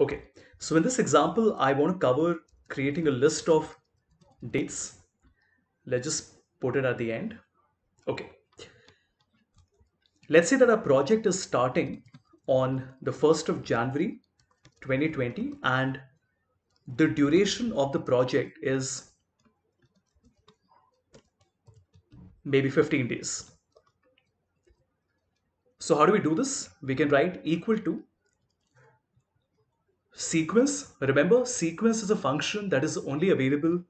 Okay, so in this example, I want to cover creating a list of dates. Let's just put it at the end. Okay. Let's say that our project is starting on the 1st of January 2020 and the duration of the project is maybe 15 days. So how do we do this? We can write equal to sequence. Remember, sequence is a function that is only available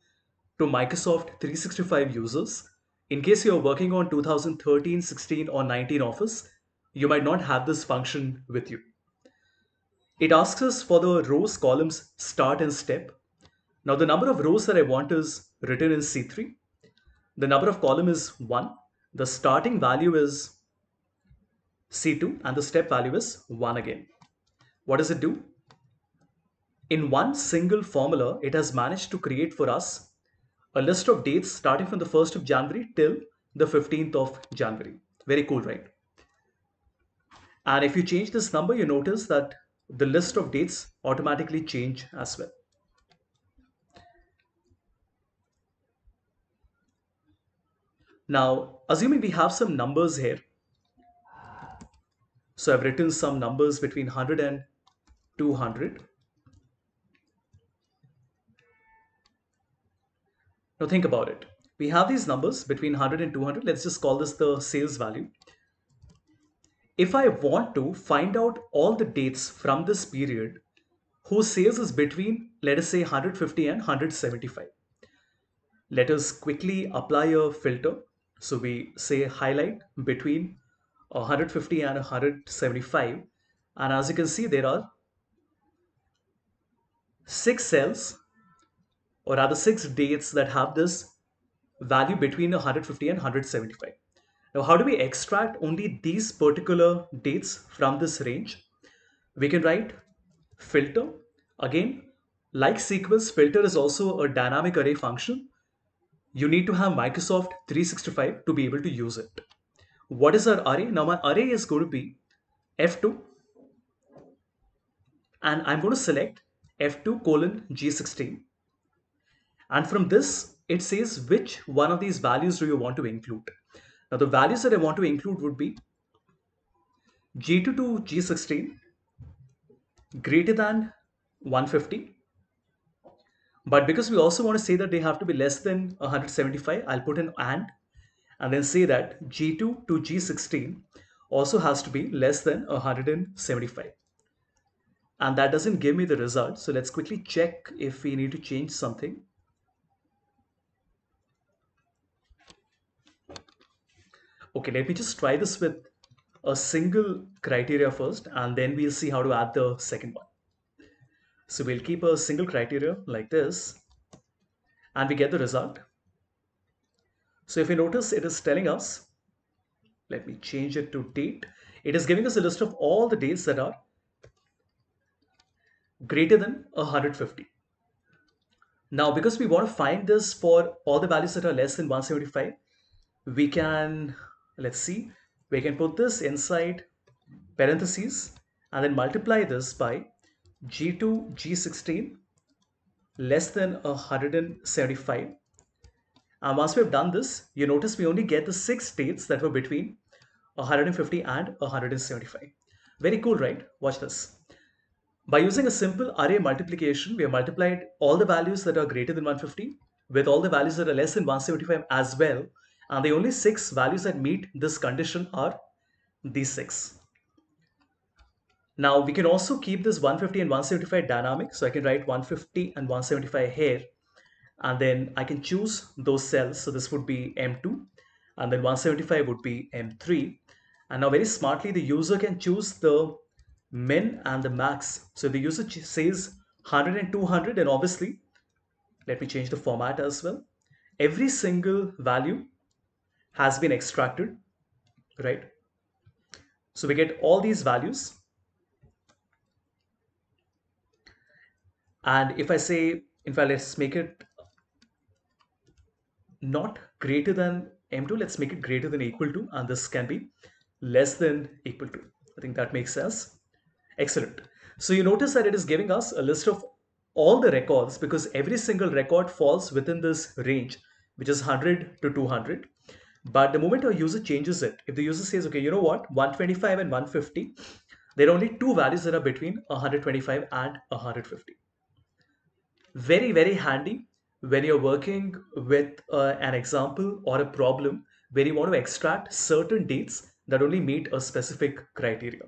to Microsoft 365 users. In case you're working on 2013, 16 or 19 Office, you might not have this function with you. It asks us for the rows, columns, start and step. Now the number of rows that I want is written in C3. The number of column is 1. The starting value is C2 and the step value is 1 again. What does it do? in one single formula, it has managed to create for us a list of dates starting from the 1st of January till the 15th of January. Very cool, right? And if you change this number, you notice that the list of dates automatically change as well. Now, assuming we have some numbers here. So I've written some numbers between 100 and 200. Now think about it. We have these numbers between 100 and 200. Let's just call this the sales value. If I want to find out all the dates from this period whose sales is between, let us say 150 and 175. Let us quickly apply a filter. So we say highlight between 150 and 175. And as you can see, there are six cells or rather six dates that have this value between 150 and 175. Now, how do we extract only these particular dates from this range? We can write filter. Again, like sequence, filter is also a dynamic array function. You need to have Microsoft 365 to be able to use it. What is our array? Now, my array is going to be F2 and I'm going to select F2 colon G16 and from this, it says which one of these values do you want to include. Now the values that I want to include would be G2 to G16 greater than 150. But because we also want to say that they have to be less than 175, I'll put an AND and then say that G2 to G16 also has to be less than 175. And that doesn't give me the result. So let's quickly check if we need to change something. okay let me just try this with a single criteria first and then we'll see how to add the second one so we'll keep a single criteria like this and we get the result so if you notice it is telling us let me change it to date it is giving us a list of all the days that are greater than 150 now, because we want to find this for all the values that are less than 175, we can let's see we can put this inside parentheses and then multiply this by g2 g16 less than 175 and um, once we've done this you notice we only get the six states that were between 150 and 175 very cool right watch this by using a simple array multiplication we have multiplied all the values that are greater than 150 with all the values that are less than 175 as well and uh, the only six values that meet this condition are these six. Now we can also keep this 150 and 175 dynamic. So I can write 150 and 175 here and then I can choose those cells. So this would be M2 and then 175 would be M3. And now very smartly, the user can choose the min and the max. So the user says 100 and 200 and obviously, let me change the format as well. Every single value has been extracted, right? So we get all these values. And if I say, in fact, let's make it not greater than m2, let's make it greater than equal to, and this can be less than equal to. I think that makes sense. Excellent. So you notice that it is giving us a list of all the records because every single record falls within this range, which is 100 to 200. But the moment a user changes it, if the user says, okay, you know what, 125 and 150, there are only two values that are between 125 and 150. Very, very handy when you're working with uh, an example or a problem where you want to extract certain dates that only meet a specific criteria.